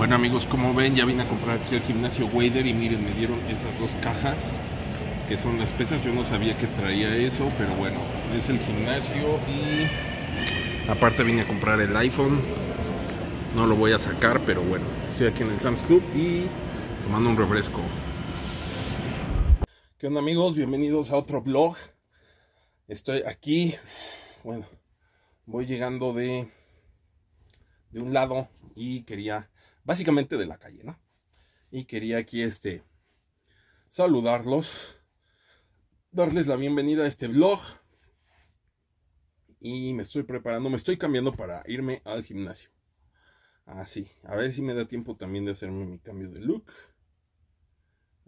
Bueno amigos, como ven ya vine a comprar aquí el gimnasio Wader y miren, me dieron esas dos cajas que son las pesas. Yo no sabía que traía eso, pero bueno, es el gimnasio y aparte vine a comprar el iPhone. No lo voy a sacar, pero bueno, estoy aquí en el Sam's Club y tomando un refresco. ¿Qué onda amigos? Bienvenidos a otro vlog. Estoy aquí, bueno, voy llegando de, de un lado y quería básicamente de la calle, ¿no? Y quería aquí este saludarlos, darles la bienvenida a este vlog. Y me estoy preparando, me estoy cambiando para irme al gimnasio. Así, ah, a ver si me da tiempo también de hacerme mi cambio de look.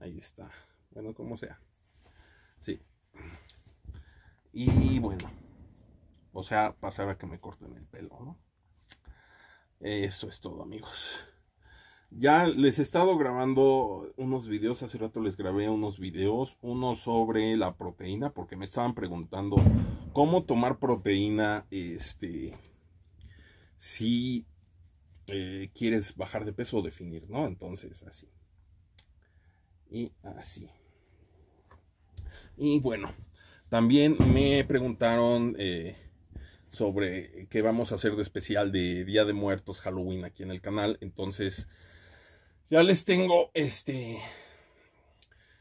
Ahí está. Bueno, como sea. Sí. Y bueno. O sea, pasar a que me corten el pelo, ¿no? Eso es todo, amigos. Ya les he estado grabando unos videos, hace rato les grabé unos videos, uno sobre la proteína, porque me estaban preguntando cómo tomar proteína, este, si eh, quieres bajar de peso o definir, ¿no? Entonces, así. Y así. Y bueno, también me preguntaron eh, sobre qué vamos a hacer de especial de Día de Muertos, Halloween aquí en el canal, entonces... Ya les tengo este.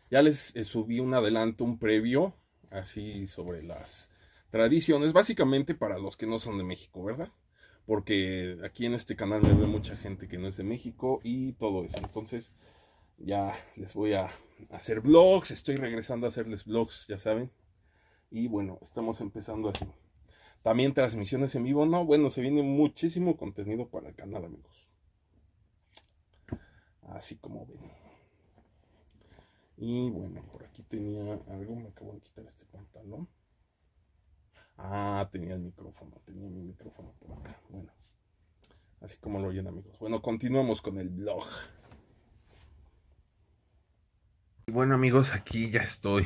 Ya les eh, subí un adelanto, un previo, así sobre las tradiciones, básicamente para los que no son de México, ¿verdad? Porque aquí en este canal me ve mucha gente que no es de México y todo eso. Entonces, ya les voy a hacer vlogs, estoy regresando a hacerles vlogs, ya saben. Y bueno, estamos empezando así. También transmisiones en vivo, no, bueno, se viene muchísimo contenido para el canal, amigos. Así como ven. Y bueno, por aquí tenía algo. Me acabo de quitar este pantalón. Ah, tenía el micrófono. Tenía mi micrófono por acá. Bueno. Así como lo oyen amigos. Bueno, continuamos con el blog. Bueno amigos, aquí ya estoy.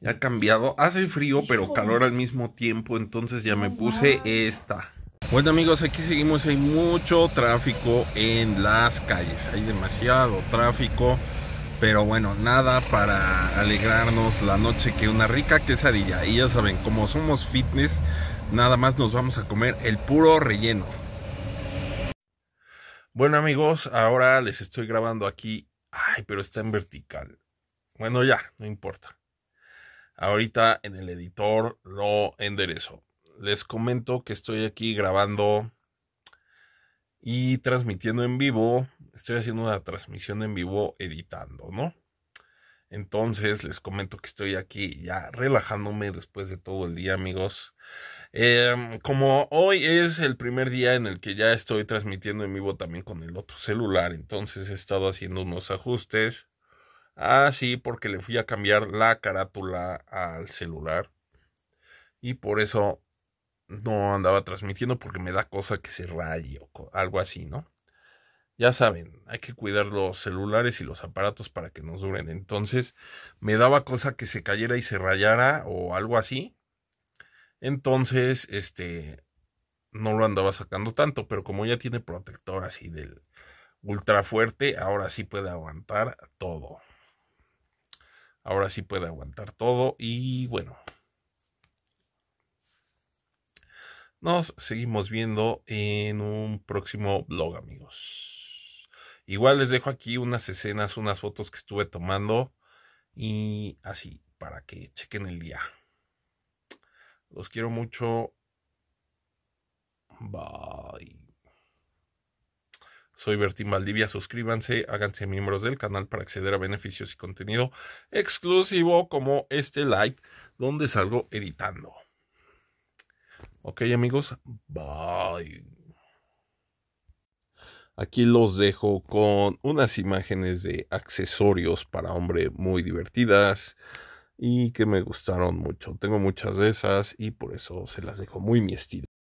Ya ha cambiado. Hace frío, pero calor al mismo tiempo. Entonces ya me puse esta. Bueno amigos, aquí seguimos, hay mucho tráfico en las calles, hay demasiado tráfico, pero bueno, nada para alegrarnos la noche que una rica quesadilla. Y ya saben, como somos fitness, nada más nos vamos a comer el puro relleno. Bueno amigos, ahora les estoy grabando aquí, ay, pero está en vertical. Bueno ya, no importa. Ahorita en el editor lo enderezo les comento que estoy aquí grabando y transmitiendo en vivo. Estoy haciendo una transmisión en vivo editando, ¿no? Entonces les comento que estoy aquí ya relajándome después de todo el día, amigos. Em, como hoy es el primer día en el que ya estoy transmitiendo en vivo también con el otro celular, entonces he estado haciendo unos ajustes. Ah, sí, porque le fui a cambiar la carátula al celular. Y por eso no andaba transmitiendo porque me da cosa que se raye o algo así, ¿no? Ya saben, hay que cuidar los celulares y los aparatos para que nos duren. Entonces, me daba cosa que se cayera y se rayara o algo así. Entonces, este, no lo andaba sacando tanto, pero como ya tiene protector así del ultra fuerte, ahora sí puede aguantar todo. Ahora sí puede aguantar todo y bueno, Nos seguimos viendo en un próximo vlog, amigos. Igual les dejo aquí unas escenas, unas fotos que estuve tomando y así, para que chequen el día. Los quiero mucho. Bye. Soy Bertín Valdivia, suscríbanse, háganse miembros del canal para acceder a beneficios y contenido exclusivo como este like. donde salgo editando. Ok amigos, bye. Aquí los dejo con unas imágenes de accesorios para hombre muy divertidas y que me gustaron mucho. Tengo muchas de esas y por eso se las dejo muy mi estilo.